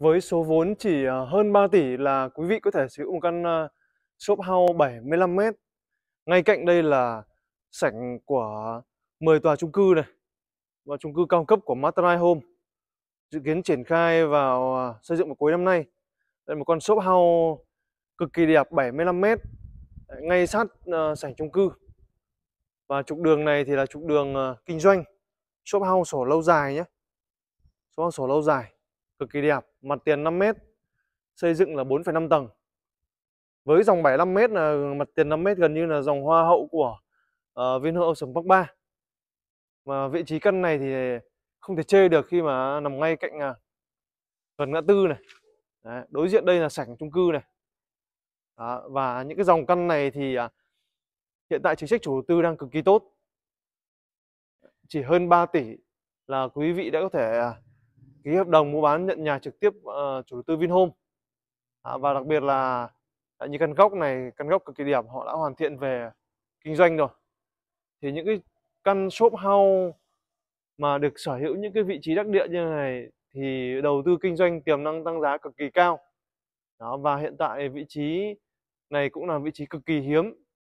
Với số vốn chỉ ờ, hơn 3 tỷ là quý vị có thể sở hữu một căn ờ, shop house 75 m. Ngay cạnh đây là sảnh của 10 tòa chung cư này và chung cư cao cấp của Masterai Home dự kiến triển khai vào ờ, xây dựng vào cuối năm nay. Đây là một con shop house cực kỳ đẹp 75 m ngay sát sảnh chung cư. Và trục đường này thì là trục đường kinh doanh shop house sổ lâu dài nhé. Shop house sổ lâu dài cực kỳ đẹp, mặt tiền 5 m, xây dựng là 4,5 tầng. Với dòng 75 m là mặt tiền 5 m gần như là dòng hoa hậu của uh, Vinhome Ocean Park 3. mà vị trí căn này thì không thể chê được khi mà nằm ngay cạnh uh, à, gần ngã tư này. Đấy, đối diện đây là sảnh chung cư này. Đó, và những cái dòng căn này thì uh, hiện tại chính sách chủ đầu tư đang cực kỳ tốt. Chỉ hơn 3 tỷ là quý vị đã có thể uh, ký hợp đồng mua bán nhận nhà trực tiếp uh, chủ đầu tư Vinhome à, và đặc biệt là à, những căn gốc này căn gốc cực kỳ điểm họ đã hoàn thiện về kinh doanh rồi thì những cái căn shop house mà được sở hữu những cái vị trí đắc địa như này thì đầu tư kinh doanh tiềm năng tăng giá cực kỳ cao đó và hiện tại vị trí này cũng là vị trí cực kỳ hiếm